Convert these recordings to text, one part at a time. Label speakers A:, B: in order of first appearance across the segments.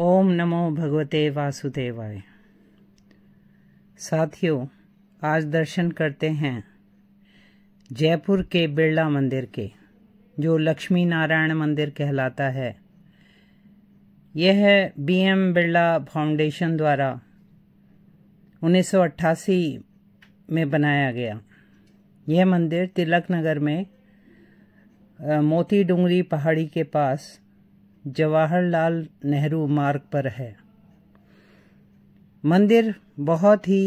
A: ओम नमो भगवते वासुदेवाय साथियों आज दर्शन करते हैं जयपुर के बिरला मंदिर के जो लक्ष्मी नारायण मंदिर कहलाता है यह बी एम बिरला फाउंडेशन द्वारा 1988 में बनाया गया यह मंदिर तिलक नगर में मोती डूंगरी पहाड़ी के पास जवाहरलाल नेहरू मार्ग पर है मंदिर बहुत ही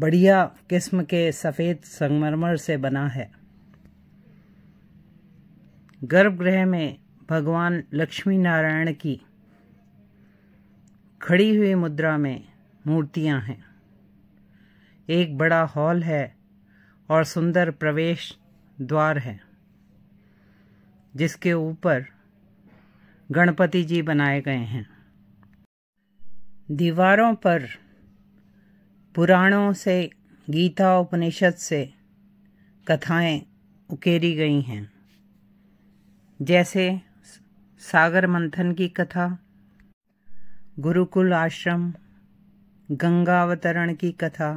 A: बढ़िया किस्म के सफ़ेद संगमरमर से बना है गर्भगृह में भगवान लक्ष्मी नारायण की खड़ी हुई मुद्रा में मूर्तियां हैं एक बड़ा हॉल है और सुंदर प्रवेश द्वार है जिसके ऊपर गणपति जी बनाए गए हैं दीवारों पर पुराणों से गीता उपनिषद से कथाएं उकेरी गई हैं जैसे सागर मंथन की कथा गुरुकुल आश्रम गंगावतरण की कथा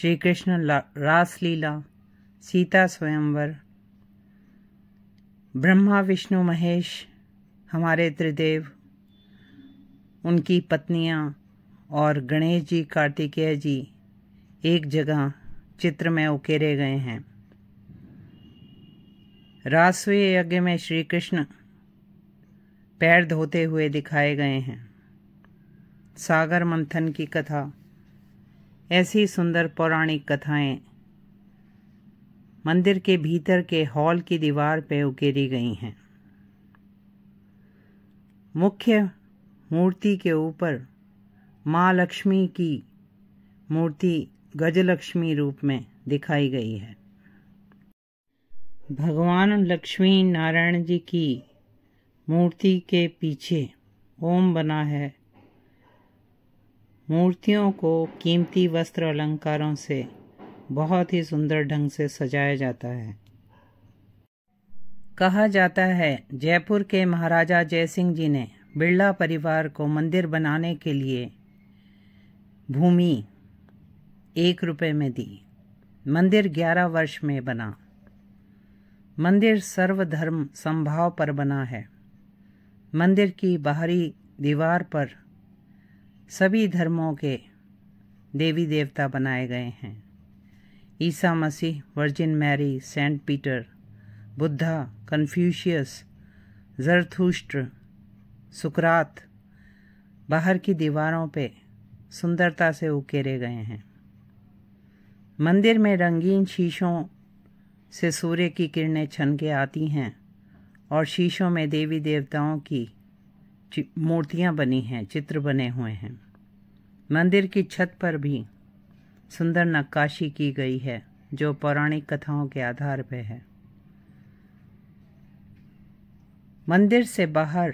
A: श्री कृष्ण रासलीला सीता स्वयंवर ब्रह्मा विष्णु महेश हमारे त्रिदेव उनकी पत्नियां और गणेश जी कार्तिकेय जी एक जगह चित्र में उकेरे गए हैं रासवे यज्ञ में श्री कृष्ण पैर धोते हुए दिखाए गए हैं सागर मंथन की कथा ऐसी सुंदर पौराणिक कथाएं मंदिर के भीतर के हॉल की दीवार पर उकेरी गई हैं मुख्य मूर्ति के ऊपर माँ लक्ष्मी की मूर्ति गजलक्ष्मी रूप में दिखाई गई है भगवान लक्ष्मी नारायण जी की मूर्ति के पीछे ओम बना है मूर्तियों को कीमती वस्त्र अलंकारों से बहुत ही सुंदर ढंग से सजाया जाता है कहा जाता है जयपुर के महाराजा जयसिंह जी ने बिरला परिवार को मंदिर बनाने के लिए भूमि एक रुपये में दी मंदिर ग्यारह वर्ष में बना मंदिर सर्वधर्म संभाव पर बना है मंदिर की बाहरी दीवार पर सभी धर्मों के देवी देवता बनाए गए हैं ईसा मसीह virgin Mary saint Peter Buddha Confucius जरथुष्ट सुकरात बाहर की दीवारों पे सुंदरता से उकेरे गए हैं मंदिर में रंगीन शीशों से सूर्य की किरणें छन के आती हैं और शीशों में देवी देवताओं की मूर्तियां बनी हैं चित्र बने हुए हैं मंदिर की छत पर भी सुंदर नक्काशी की गई है जो पौराणिक कथाओं के आधार पर है मंदिर से बाहर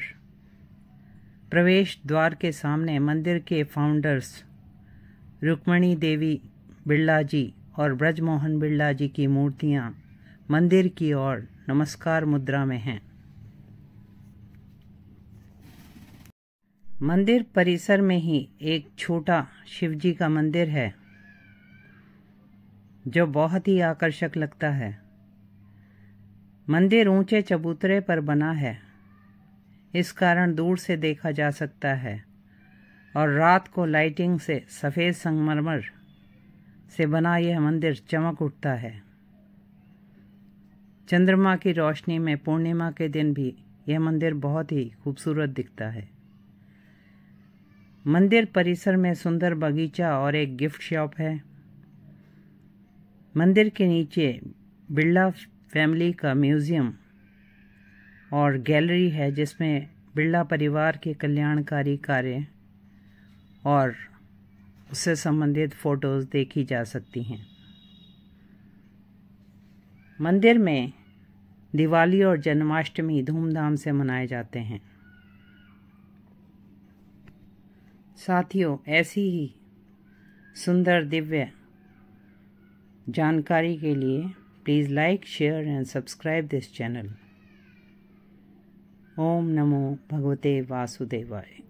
A: प्रवेश द्वार के सामने मंदिर के फाउंडर्स रुक्मणी देवी बिरला जी और ब्रजमोहन बिरला जी की मूर्तियां मंदिर की ओर नमस्कार मुद्रा में हैं मंदिर परिसर में ही एक छोटा शिवजी का मंदिर है जो बहुत ही आकर्षक लगता है मंदिर ऊंचे चबूतरे पर बना है इस कारण दूर से देखा जा सकता है और रात को लाइटिंग से सफ़ेद संगमरमर से बना यह मंदिर चमक उठता है चंद्रमा की रोशनी में पूर्णिमा के दिन भी यह मंदिर बहुत ही खूबसूरत दिखता है मंदिर परिसर में सुंदर बगीचा और एक गिफ्ट शॉप है मंदिर के नीचे बिरला फैमिली का म्यूज़ियम और गैलरी है जिसमें बिरला परिवार के कल्याणकारी कार्य और उससे संबंधित फ़ोटोज़ देखी जा सकती हैं मंदिर में दिवाली और जन्माष्टमी धूमधाम से मनाए जाते हैं साथियों ऐसी ही सुंदर दिव्य जानकारी के लिए please like share and subscribe this channel ओम नमो भगवते वासुदेवाय